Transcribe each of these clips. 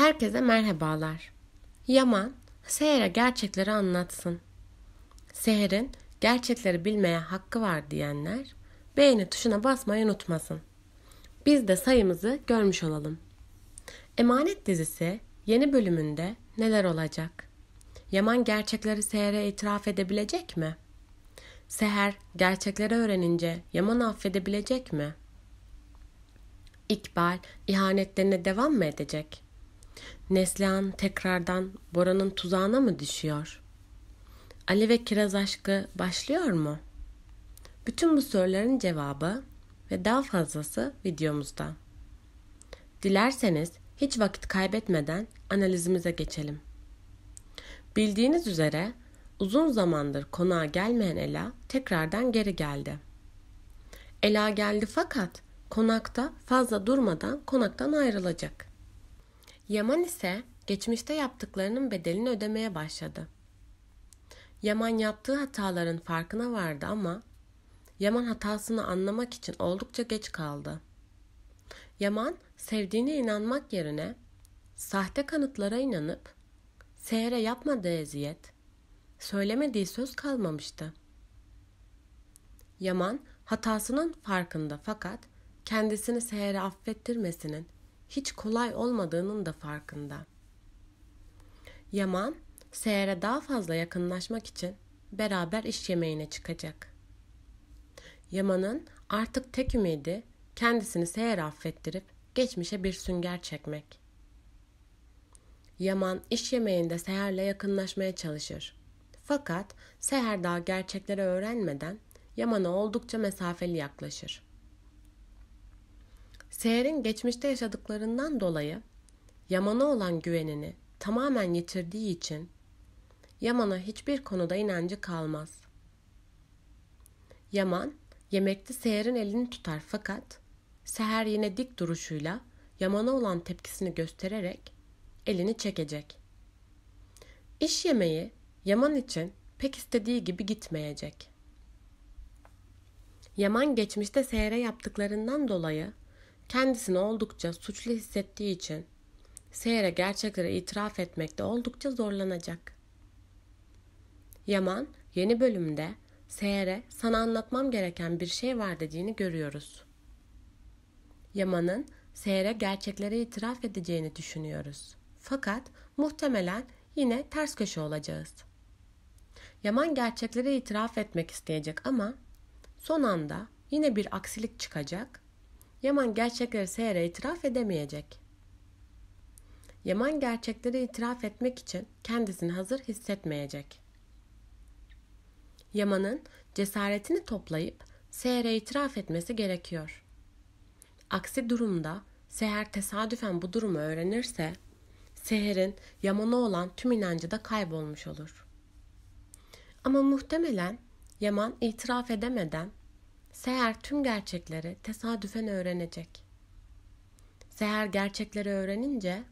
Herkese merhabalar. Yaman, Seher'e gerçekleri anlatsın. Seher'in gerçekleri bilmeye hakkı var diyenler beğeni tuşuna basmayı unutmasın. Biz de sayımızı görmüş olalım. Emanet dizisi yeni bölümünde neler olacak? Yaman gerçekleri Seher'e itiraf edebilecek mi? Seher gerçekleri öğrenince Yaman affedebilecek mi? İkbal ihanetlerine devam mı edecek?'' Neslihan tekrardan Bora'nın tuzağına mı düşüyor? Ali ve Kiraz aşkı başlıyor mu? Bütün bu soruların cevabı ve daha fazlası videomuzda. Dilerseniz hiç vakit kaybetmeden analizimize geçelim. Bildiğiniz üzere uzun zamandır konağa gelmeyen Ela tekrardan geri geldi. Ela geldi fakat konakta fazla durmadan konaktan ayrılacak. Yaman ise geçmişte yaptıklarının bedelini ödemeye başladı. Yaman yaptığı hataların farkına vardı ama Yaman hatasını anlamak için oldukça geç kaldı. Yaman sevdiğine inanmak yerine sahte kanıtlara inanıp Seher'e yapmadığı eziyet, söylemediği söz kalmamıştı. Yaman hatasının farkında fakat kendisini Seher'e affettirmesinin hiç kolay olmadığının da farkında. Yaman, Seher'e daha fazla yakınlaşmak için beraber iş yemeğine çıkacak. Yaman'ın artık tek ümidi kendisini Seher affettirip geçmişe bir sünger çekmek. Yaman iş yemeğinde Seher'le yakınlaşmaya çalışır. Fakat Seher daha gerçekleri öğrenmeden Yaman'a oldukça mesafeli yaklaşır. Seher'in geçmişte yaşadıklarından dolayı Yaman'a olan güvenini tamamen yitirdiği için Yaman'a hiçbir konuda inancı kalmaz. Yaman yemekte Seher'in elini tutar fakat Seher yine dik duruşuyla Yaman'a olan tepkisini göstererek elini çekecek. İş yemeği Yaman için pek istediği gibi gitmeyecek. Yaman geçmişte Seher'e yaptıklarından dolayı Kendisini oldukça suçlu hissettiği için Seher'e gerçekleri itiraf etmekte oldukça zorlanacak. Yaman yeni bölümde Seher'e sana anlatmam gereken bir şey var dediğini görüyoruz. Yaman'ın Seher'e gerçekleri itiraf edeceğini düşünüyoruz. Fakat muhtemelen yine ters köşe olacağız. Yaman gerçekleri itiraf etmek isteyecek ama son anda yine bir aksilik çıkacak Yaman gerçekleri Seher'e itiraf edemeyecek. Yaman gerçekleri itiraf etmek için kendisini hazır hissetmeyecek. Yaman'ın cesaretini toplayıp Seher'e itiraf etmesi gerekiyor. Aksi durumda Seher tesadüfen bu durumu öğrenirse Seher'in Yaman'a olan tüm inancı da kaybolmuş olur. Ama muhtemelen Yaman itiraf edemeden Seher tüm gerçekleri tesadüfen öğrenecek. Seher gerçekleri öğrenince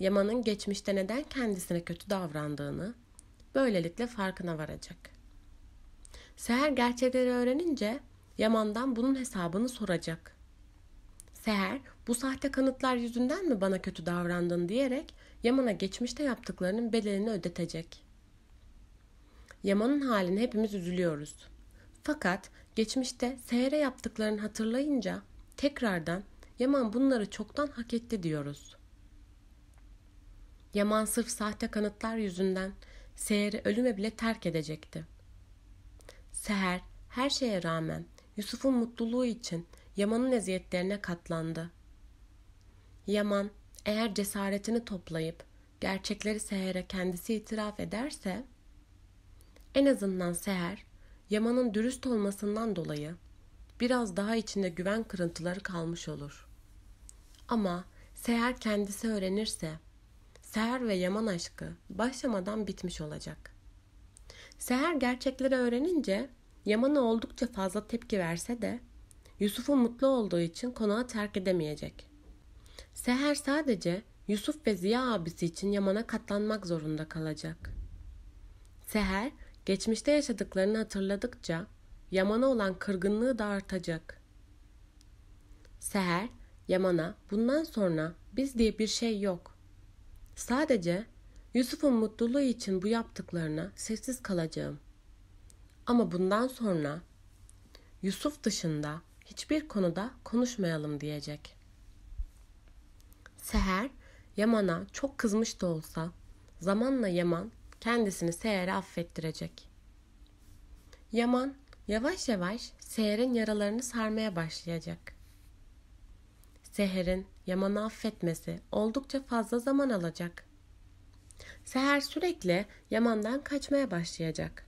Yaman'ın geçmişte neden kendisine kötü davrandığını böylelikle farkına varacak. Seher gerçekleri öğrenince Yaman'dan bunun hesabını soracak. Seher bu sahte kanıtlar yüzünden mi bana kötü davrandın diyerek Yaman'a geçmişte yaptıklarının bedelini ödetecek. Yaman'ın haline hepimiz üzülüyoruz. Fakat Geçmişte seyre yaptıklarını hatırlayınca tekrardan Yaman bunları çoktan hak etti diyoruz. Yaman sırf sahte kanıtlar yüzünden Seher'i ölüme bile terk edecekti. Seher her şeye rağmen Yusuf'un mutluluğu için Yaman'ın eziyetlerine katlandı. Yaman eğer cesaretini toplayıp gerçekleri Seher'e kendisi itiraf ederse en azından Seher Yaman'ın dürüst olmasından dolayı biraz daha içinde güven kırıntıları kalmış olur. Ama Seher kendisi öğrenirse Seher ve Yaman aşkı başlamadan bitmiş olacak. Seher gerçekleri öğrenince Yaman'a oldukça fazla tepki verse de Yusuf'u mutlu olduğu için konağı terk edemeyecek. Seher sadece Yusuf ve Ziya abisi için Yaman'a katlanmak zorunda kalacak. Seher Geçmişte yaşadıklarını hatırladıkça Yaman'a olan kırgınlığı da artacak. Seher, Yaman'a bundan sonra biz diye bir şey yok. Sadece Yusuf'un mutluluğu için bu yaptıklarına sessiz kalacağım. Ama bundan sonra Yusuf dışında hiçbir konuda konuşmayalım diyecek. Seher, Yaman'a çok kızmış da olsa zamanla Yaman kendisini Seher'e affettirecek. Yaman yavaş yavaş Seher'in yaralarını sarmaya başlayacak. Seher'in Yaman'ı affetmesi oldukça fazla zaman alacak. Seher sürekli Yaman'dan kaçmaya başlayacak.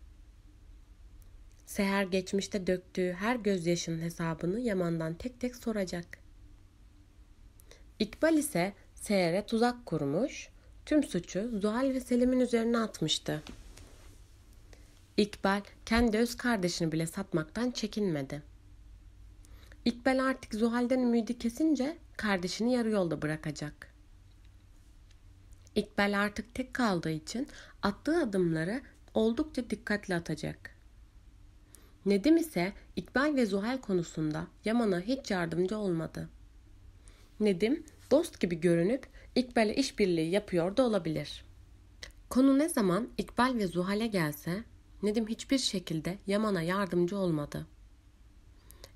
Seher geçmişte döktüğü her gözyaşının hesabını Yaman'dan tek tek soracak. İkbal ise Seher'e tuzak kurmuş tüm suçu Zuhal ve Selim'in üzerine atmıştı. İkbal kendi öz kardeşini bile satmaktan çekinmedi. İkbal artık Zuhal'den ümidi kesince kardeşini yarı yolda bırakacak. İkbal artık tek kaldığı için attığı adımları oldukça dikkatli atacak. Nedim ise İkbal ve Zuhal konusunda Yaman'a hiç yardımcı olmadı.'' Nedim dost gibi görünüp İkbal'e işbirliği yapıyor da olabilir. Konu ne zaman İkbal ve Zuhal'e gelse Nedim hiçbir şekilde Yaman'a yardımcı olmadı.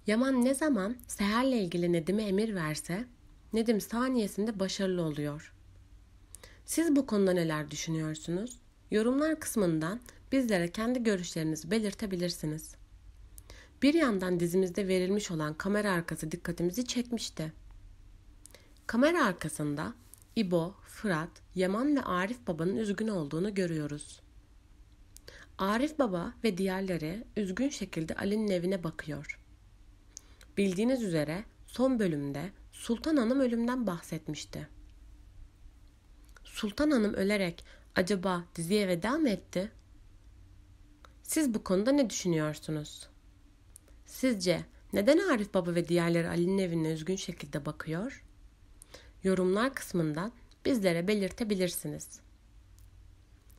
Yaman ne zaman Seher'le ilgili Nedim'e emir verse Nedim saniyesinde başarılı oluyor. Siz bu konuda neler düşünüyorsunuz? Yorumlar kısmından bizlere kendi görüşlerinizi belirtebilirsiniz. Bir yandan dizimizde verilmiş olan kamera arkası dikkatimizi çekmişti. Kamera arkasında İbo, Fırat, Yaman ve Arif Baba'nın üzgün olduğunu görüyoruz. Arif Baba ve diğerleri üzgün şekilde Ali'nin evine bakıyor. Bildiğiniz üzere son bölümde Sultan Hanım ölümden bahsetmişti. Sultan Hanım ölerek acaba diziye veda mı etti? Siz bu konuda ne düşünüyorsunuz? Sizce neden Arif Baba ve diğerleri Ali'nin evine üzgün şekilde bakıyor? yorumlar kısmından bizlere belirtebilirsiniz.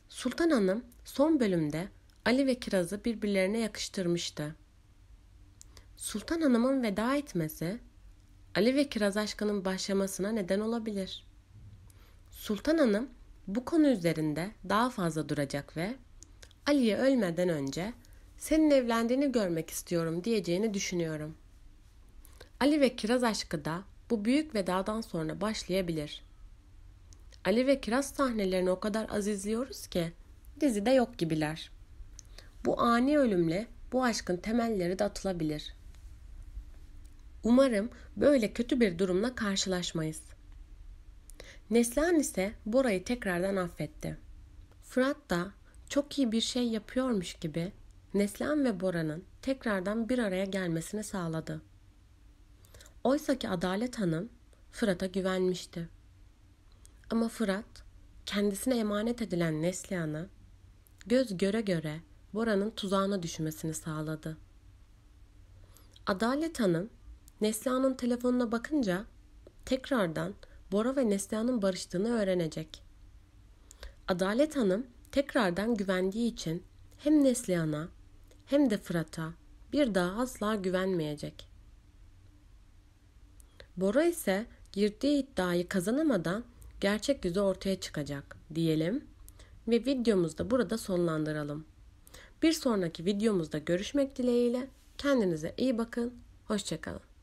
Sultan Hanım son bölümde Ali ve Kiraz'ı birbirlerine yakıştırmıştı. Sultan Hanım'ın veda etmesi Ali ve Kiraz aşkının başlamasına neden olabilir. Sultan Hanım bu konu üzerinde daha fazla duracak ve Ali'ye ölmeden önce senin evlendiğini görmek istiyorum diyeceğini düşünüyorum. Ali ve Kiraz aşkı da bu büyük vedadan sonra başlayabilir. Ali ve Kiraz sahnelerini o kadar az izliyoruz ki dizide yok gibiler. Bu ani ölümle bu aşkın temelleri de atılabilir. Umarım böyle kötü bir durumla karşılaşmayız. Neslihan ise Bora'yı tekrardan affetti. Fırat da çok iyi bir şey yapıyormuş gibi Neslihan ve Bora'nın tekrardan bir araya gelmesini sağladı. Oysa ki Adalet Hanım Fırat'a güvenmişti. Ama Fırat kendisine emanet edilen Neslihan'a göz göre göre Bora'nın tuzağına düşmesini sağladı. Adalet Hanım Neslihan'ın telefonuna bakınca tekrardan Bora ve Neslihan'ın barıştığını öğrenecek. Adalet Hanım tekrardan güvendiği için hem Neslihan'a hem de Fırat'a bir daha asla güvenmeyecek.'' Bora ise girdiği iddiayı kazanamadan gerçek yüzü ortaya çıkacak diyelim ve videomuzda burada sonlandıralım. Bir sonraki videomuzda görüşmek dileğiyle kendinize iyi bakın, hoşçakalın.